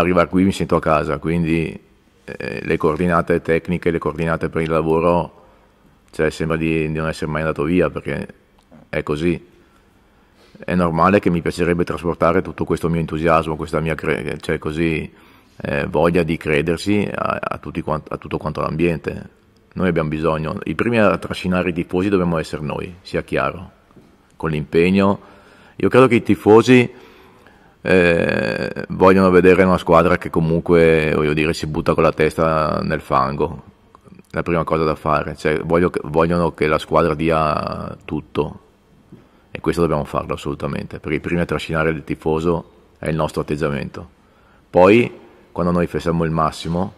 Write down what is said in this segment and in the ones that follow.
arrivare qui mi sento a casa, quindi eh, le coordinate tecniche, le coordinate per il lavoro, cioè sembra di, di non essere mai andato via perché è così. È normale che mi piacerebbe trasportare tutto questo mio entusiasmo, questa mia cioè così, eh, voglia di credersi a, a, quanti, a tutto quanto l'ambiente. Noi abbiamo bisogno, i primi a trascinare i tifosi dobbiamo essere noi, sia chiaro, con l'impegno. Io credo che i tifosi eh, vogliono vedere una squadra che comunque, voglio dire, si butta con la testa nel fango. La prima cosa da fare, cioè, voglio, vogliono che la squadra dia tutto e questo dobbiamo farlo assolutamente, perché il primo a trascinare il tifoso è il nostro atteggiamento. Poi, quando noi facciamo il massimo,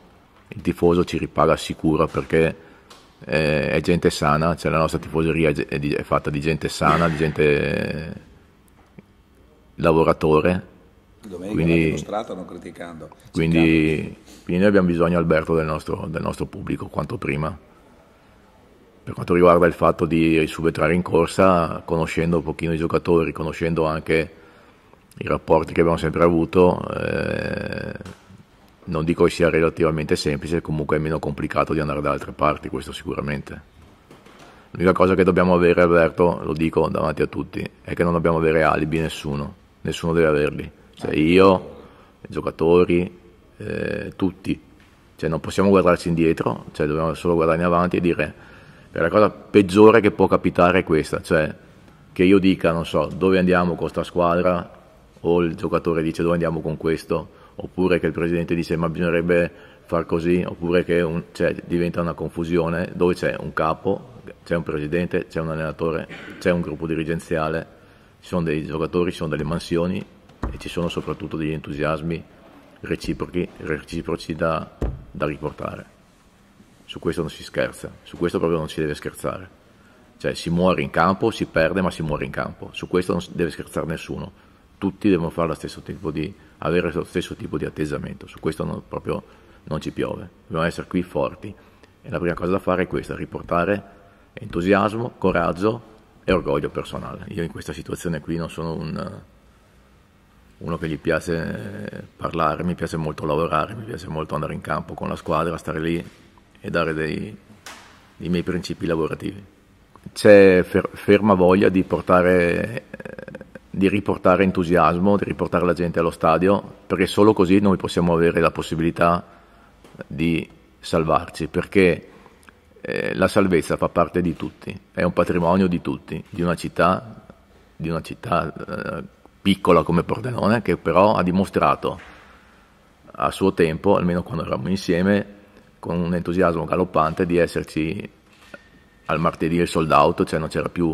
il tifoso ci ripaga sicuro perché eh, è gente sana, cioè la nostra tifoseria è, è, è fatta di gente sana, di gente lavoratore. Domenica quindi, non criticando. Quindi, quindi, noi abbiamo bisogno, Alberto, del nostro, del nostro pubblico quanto prima. Per quanto riguarda il fatto di subentrare in corsa, conoscendo un pochino i giocatori, conoscendo anche i rapporti che abbiamo sempre avuto, eh, non dico che sia relativamente semplice, comunque è meno complicato di andare da altre parti, questo sicuramente. L'unica cosa che dobbiamo avere, Alberto, lo dico davanti a tutti, è che non dobbiamo avere alibi nessuno nessuno deve averli. Cioè io, i giocatori, eh, tutti. Cioè non possiamo guardarci indietro, cioè dobbiamo solo guardare in avanti e dire la cosa peggiore che può capitare è questa, cioè che io dica, non so, dove andiamo con questa squadra o il giocatore dice dove andiamo con questo, oppure che il presidente dice ma bisognerebbe far così, oppure che un, cioè, diventa una confusione dove c'è un capo, c'è un presidente, c'è un allenatore, c'è un gruppo dirigenziale ci sono dei giocatori, ci sono delle mansioni e ci sono soprattutto degli entusiasmi reciproci, reciproci da, da riportare. Su questo non si scherza, su questo proprio non si deve scherzare. Cioè si muore in campo, si perde, ma si muore in campo. Su questo non deve scherzare nessuno. Tutti devono fare lo stesso tipo di, avere lo stesso tipo di attesamento. Su questo non, proprio non ci piove. Dobbiamo essere qui forti. E la prima cosa da fare è questa, riportare entusiasmo, coraggio e orgoglio personale. Io in questa situazione qui non sono un, uno che gli piace eh, parlare, mi piace molto lavorare, mi piace molto andare in campo con la squadra, stare lì e dare dei, dei miei principi lavorativi. C'è fer- ferma voglia di, portare, eh, di riportare entusiasmo, di riportare la gente allo stadio, perché solo così noi possiamo avere la possibilità di salvarci, perché eh, la salvezza fa parte di tutti, è un patrimonio di tutti, di una città, di una città eh, piccola come Pordenone che però ha dimostrato a suo tempo, almeno quando eravamo insieme, con un entusiasmo galoppante di esserci al martedì il sold out, cioè non, c'era più,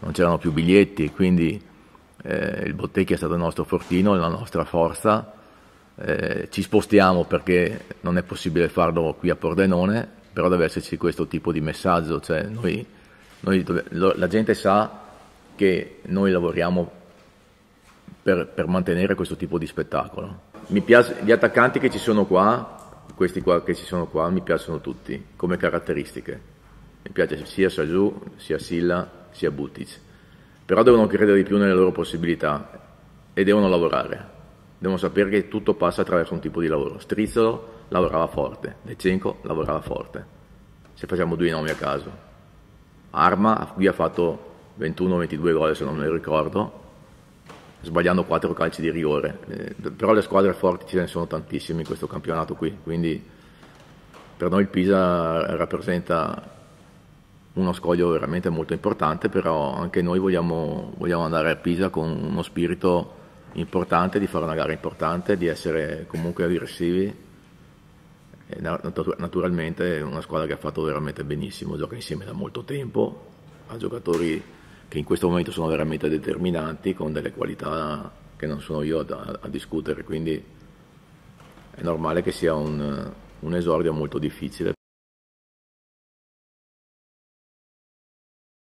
non c'erano più biglietti, quindi eh, il Bottecchi è stato il nostro fortino, la nostra forza. Eh, ci spostiamo perché non è possibile farlo qui a Pordenone, però deve esserci questo tipo di messaggio, cioè noi, noi dove, lo, la gente sa che noi lavoriamo per, per, mantenere questo tipo di spettacolo. Mi piace, gli attaccanti che ci sono qua, questi qua che ci sono qua, mi piacciono tutti come caratteristiche. Mi piace sia Saju, sia Silla, sia Butic. Però devono credere di più nelle loro possibilità e devono lavorare. Devono sapere che tutto passa attraverso un tipo di lavoro. Strizzolo lavorava forte, Decenco lavorava forte. Se facciamo due nomi a caso. Arma, qui ha fatto 21-22 gol se non me lo ricordo, sbagliando 4 calci di rigore. Eh, però le squadre forti ce ne sono tantissime in questo campionato qui, quindi per noi il Pisa rappresenta uno scoglio veramente molto importante, però anche noi vogliamo, vogliamo andare a Pisa con uno spirito importante, di fare una gara importante, di essere comunque aggressivi. Naturalmente è una squadra che ha fatto veramente benissimo, gioca insieme da molto tempo, ha giocatori che in questo momento sono veramente determinanti, con delle qualità che non sono io da, a discutere, quindi è normale che sia un, un esordio molto difficile.